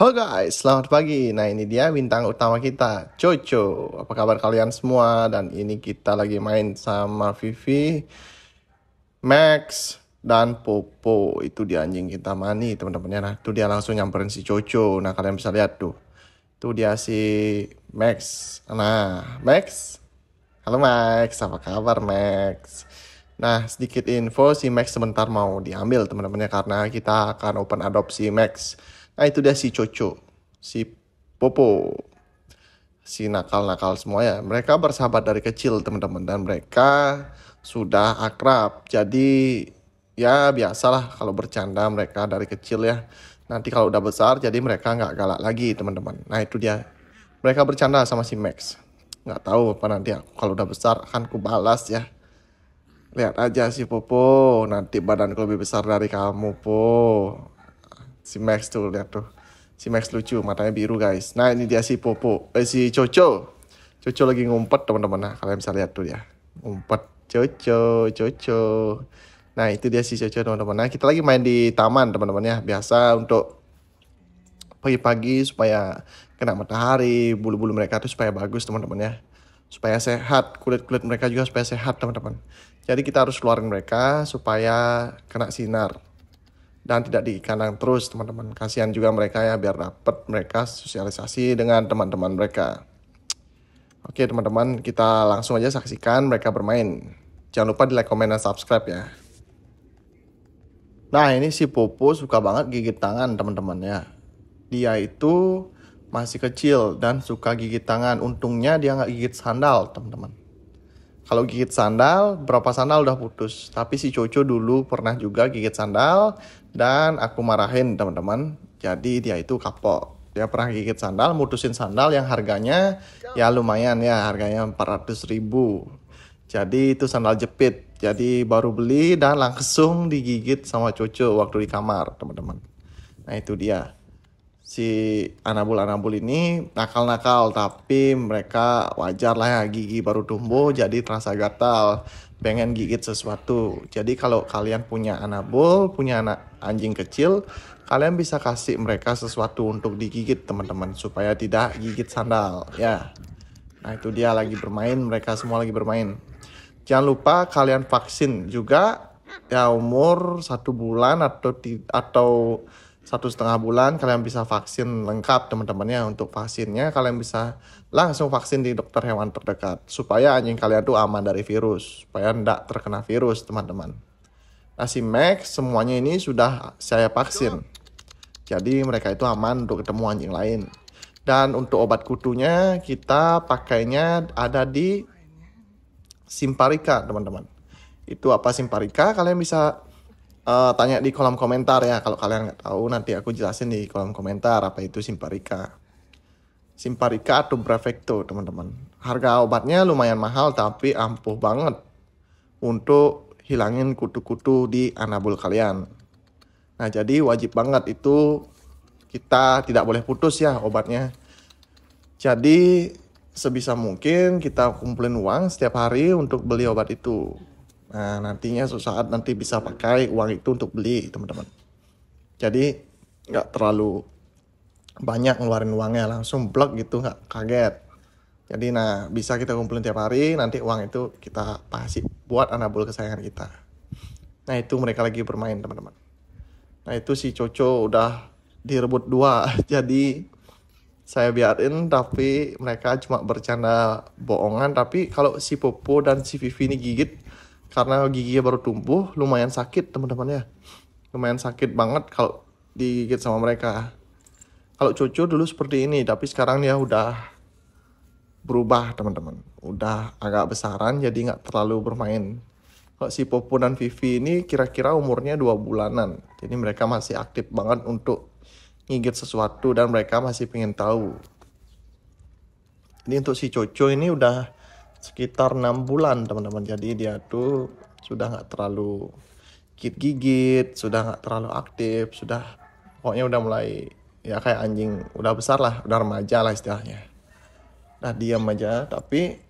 Halo guys, selamat pagi. Nah ini dia bintang utama kita, Coco. Apa kabar kalian semua? Dan ini kita lagi main sama Vivi, Max, dan Popo. Itu dia anjing kita mani teman-temannya. Nah itu dia langsung nyamperin si Coco. Nah kalian bisa lihat tuh. Itu dia si Max. Nah Max, halo Max, apa kabar Max? Nah sedikit info si Max sebentar mau diambil teman-temannya karena kita akan open adopsi Max. Nah itu dia si Coco, si Popo, si nakal-nakal semua ya. Mereka bersahabat dari kecil teman-teman dan mereka sudah akrab. Jadi ya biasalah kalau bercanda mereka dari kecil ya. Nanti kalau udah besar jadi mereka nggak galak lagi teman-teman. Nah itu dia. Mereka bercanda sama si Max. Nggak tahu apa nanti aku kalau udah besar akan ku balas ya. Lihat aja si Popo, nanti badanku lebih besar dari kamu, Po si Max tuh lihat tuh si Max lucu matanya biru guys nah ini dia si Popo eh si Coco Coco lagi ngumpet teman-teman nah kalian bisa lihat tuh ya ngumpet Coco Coco nah itu dia si Coco teman-teman nah kita lagi main di taman teman-teman ya biasa untuk pagi-pagi supaya kena matahari bulu-bulu mereka tuh supaya bagus teman-teman ya supaya sehat kulit-kulit mereka juga supaya sehat teman-teman jadi kita harus keluarin mereka supaya kena sinar dan tidak di kandang terus teman-teman kasihan juga mereka ya biar dapat mereka sosialisasi dengan teman-teman mereka oke teman-teman kita langsung aja saksikan mereka bermain jangan lupa di like komen dan subscribe ya nah ini si Popo suka banget gigit tangan teman-teman ya dia itu masih kecil dan suka gigit tangan untungnya dia nggak gigit sandal teman-teman kalau gigit sandal berapa sandal udah putus tapi si Coco dulu pernah juga gigit sandal dan aku marahin teman-teman jadi dia itu kapok dia pernah gigit sandal mutusin sandal yang harganya ya lumayan ya harganya 400 ribu jadi itu sandal jepit jadi baru beli dan langsung digigit sama Coco waktu di kamar teman-teman nah itu dia si anabul-anabul ini nakal-nakal tapi mereka wajar lah ya gigi baru tumbuh jadi terasa gatal pengen gigit sesuatu jadi kalau kalian punya anabul punya anak anjing kecil kalian bisa kasih mereka sesuatu untuk digigit teman-teman supaya tidak gigit sandal ya nah itu dia lagi bermain mereka semua lagi bermain jangan lupa kalian vaksin juga ya umur satu bulan atau atau satu setengah bulan kalian bisa vaksin lengkap teman-temannya untuk vaksinnya kalian bisa langsung vaksin di dokter hewan terdekat supaya anjing kalian tuh aman dari virus supaya tidak terkena virus teman-teman nah si Max semuanya ini sudah saya vaksin jadi mereka itu aman untuk ketemu anjing lain dan untuk obat kutunya kita pakainya ada di Simparika teman-teman itu apa Simparika kalian bisa uh, tanya di kolom komentar ya kalau kalian nggak tahu nanti aku jelasin di kolom komentar apa itu Simparica. Simparica atau Brevecto teman-teman. Harga obatnya lumayan mahal tapi ampuh banget untuk hilangin kutu-kutu di anabul kalian. Nah jadi wajib banget itu kita tidak boleh putus ya obatnya. Jadi sebisa mungkin kita kumpulin uang setiap hari untuk beli obat itu. Nah, nantinya suatu saat nanti bisa pakai uang itu untuk beli, teman-teman. Jadi nggak terlalu banyak ngeluarin uangnya, langsung blok gitu nggak kaget. Jadi nah bisa kita kumpulin tiap hari, nanti uang itu kita pasti buat anak anabul kesayangan kita. Nah itu mereka lagi bermain teman-teman. Nah itu si Coco udah direbut dua, jadi saya biarin tapi mereka cuma bercanda bohongan tapi kalau si Popo dan si Vivi ini gigit karena giginya baru tumbuh lumayan sakit teman-teman ya lumayan sakit banget kalau digigit sama mereka kalau cucu dulu seperti ini tapi sekarang ya udah berubah teman-teman udah agak besaran jadi nggak terlalu bermain kalau si Popo dan Vivi ini kira-kira umurnya dua bulanan jadi mereka masih aktif banget untuk ngigit sesuatu dan mereka masih pengen tahu ini untuk si Coco ini udah sekitar enam bulan teman-teman jadi dia tuh sudah nggak terlalu gigit-gigit sudah nggak terlalu aktif sudah pokoknya udah mulai ya kayak anjing udah besar lah udah remaja lah istilahnya nah diam aja tapi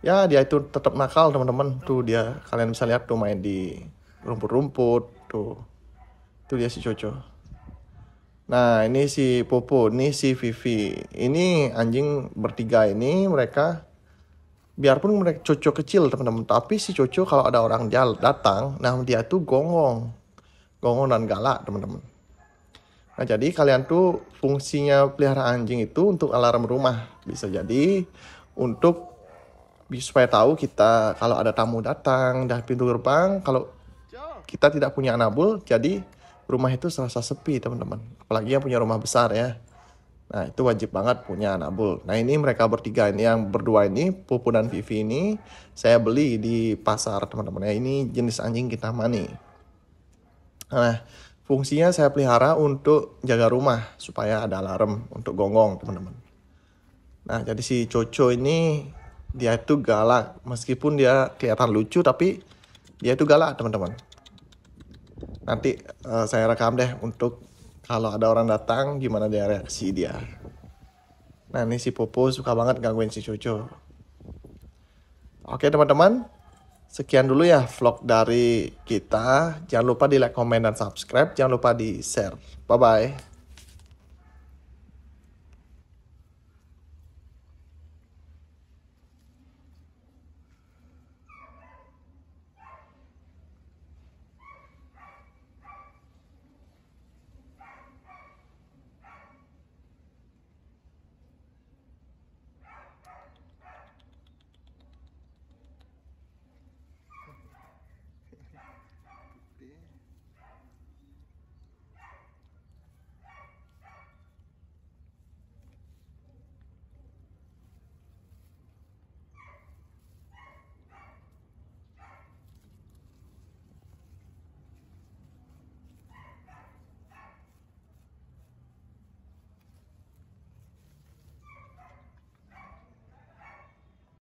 ya dia itu tetap nakal teman-teman tuh dia kalian bisa lihat tuh main di rumput-rumput tuh itu dia si Coco Nah ini si Popo, ini si Vivi. Ini anjing bertiga ini mereka biarpun mereka cocok kecil teman-teman tapi si cocok kalau ada orang jalan datang nah dia tuh gonggong gonggong dan galak teman-teman nah jadi kalian tuh fungsinya pelihara anjing itu untuk alarm rumah bisa jadi untuk supaya tahu kita kalau ada tamu datang dah pintu gerbang kalau kita tidak punya anabul jadi rumah itu serasa sepi teman-teman apalagi yang punya rumah besar ya Nah, itu wajib banget punya Nabul. Nah, ini mereka bertiga ini yang berdua ini, Pupu dan Vivi ini saya beli di pasar, teman-teman. Ya, ini jenis anjing kita mani. Nah, fungsinya saya pelihara untuk jaga rumah supaya ada alarm untuk gonggong, teman-teman. Nah, jadi si Coco ini dia itu galak meskipun dia kelihatan lucu tapi dia itu galak, teman-teman. Nanti uh, saya rekam deh untuk kalau ada orang datang gimana dia reaksi dia nah ini si Popo suka banget gangguin si Cucu oke teman-teman sekian dulu ya vlog dari kita jangan lupa di like, comment, dan subscribe jangan lupa di share bye-bye